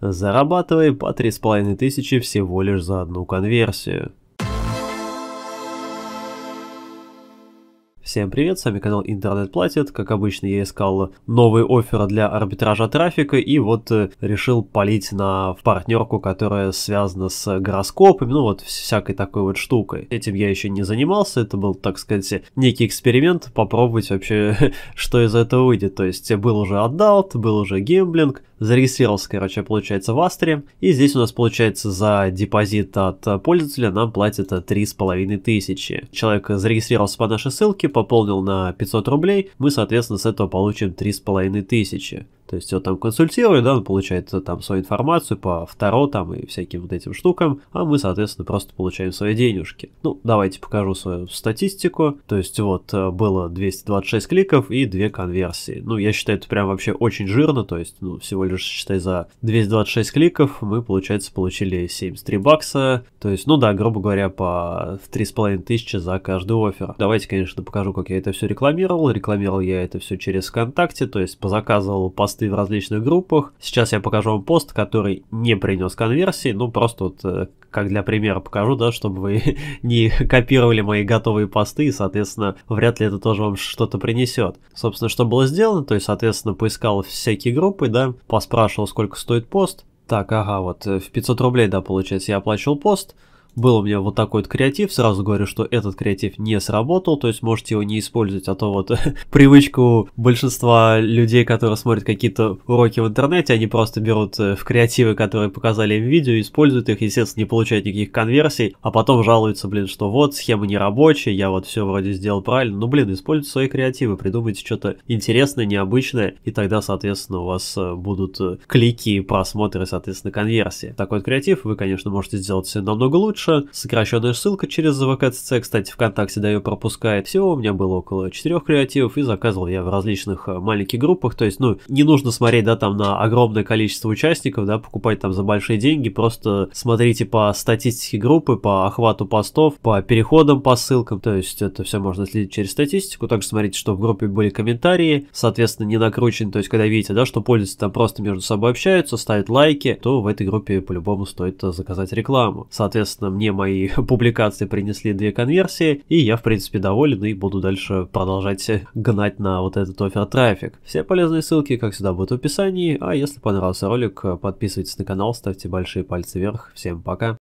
зарабатывая по 3500 всего лишь за одну конверсию. Всем привет, с вами канал Интернет Платит. Как обычно, я искал новые оферы для арбитража трафика и вот э, решил полить на партнерку, которая связана с гороскопами, ну вот всякой такой вот штукой. Этим я еще не занимался, это был, так сказать, некий эксперимент, попробовать вообще, что из этого выйдет. То есть был уже отдаут, был уже гемблинг, зарегистрировался, короче, получается, в Астре. И здесь у нас, получается, за депозит от э, пользователя нам платят 3,5 э, тысячи. Человек зарегистрировался по нашей ссылке, пополнил на 500 рублей, мы, соответственно, с этого получим 3,5 тысячи. То есть его там консультирует, да, он ну, получает там свою информацию по второ там и всяким вот этим штукам, а мы, соответственно, просто получаем свои денежки. Ну, давайте покажу свою статистику. То есть вот э, было 226 кликов и 2 конверсии. Ну, я считаю, это прям вообще очень жирно, то есть, ну, всего лишь, считай, за 226 кликов мы, получается, получили 73 бакса. То есть, ну да, грубо говоря, по 3,5 тысячи за каждый офер. Давайте, конечно, покажу, как я это все рекламировал. Рекламировал я это все через ВКонтакте, то есть позаказывал пост посты в различных группах. Сейчас я покажу вам пост, который не принес конверсии, ну просто вот э, как для примера покажу, да, чтобы вы не копировали мои готовые посты, и, соответственно, вряд ли это тоже вам что-то принесет. Собственно, что было сделано, то есть, соответственно, поискал всякие группы, да, поспрашивал, сколько стоит пост. Так, ага, вот э, в 500 рублей, да, получается, я оплачивал пост был у меня вот такой вот креатив, сразу говорю, что этот креатив не сработал, то есть можете его не использовать, а то вот привычку большинства людей, которые смотрят какие-то уроки в интернете, они просто берут э, в креативы, которые показали им видео, используют их, естественно, не получают никаких конверсий, а потом жалуются, блин, что вот, схема не рабочая, я вот все вроде сделал правильно, ну, блин, используйте свои креативы, придумайте что-то интересное, необычное, и тогда, соответственно, у вас э, будут э, клики, просмотры, соответственно, конверсии. Такой вот креатив вы, конечно, можете сделать намного лучше, Саша, сокращенная ссылка через VKCC, кстати, ВКонтакте даю пропускает. Всего у меня было около четырех креативов, и заказывал я в различных э, маленьких группах, то есть, ну, не нужно смотреть, да, там на огромное количество участников, да, покупать там за большие деньги, просто смотрите по статистике группы, по охвату постов, по переходам по ссылкам, то есть это все можно следить через статистику, также смотрите, что в группе были комментарии, соответственно, не накручены, то есть, когда видите, да, что пользователи там просто между собой общаются, ставят лайки, то в этой группе по-любому стоит э, заказать рекламу. Соответственно, мне мои публикации принесли две конверсии, и я, в принципе, доволен и буду дальше продолжать гнать на вот этот офер трафик. Все полезные ссылки, как всегда, будут в описании, а если понравился ролик, подписывайтесь на канал, ставьте большие пальцы вверх. Всем пока!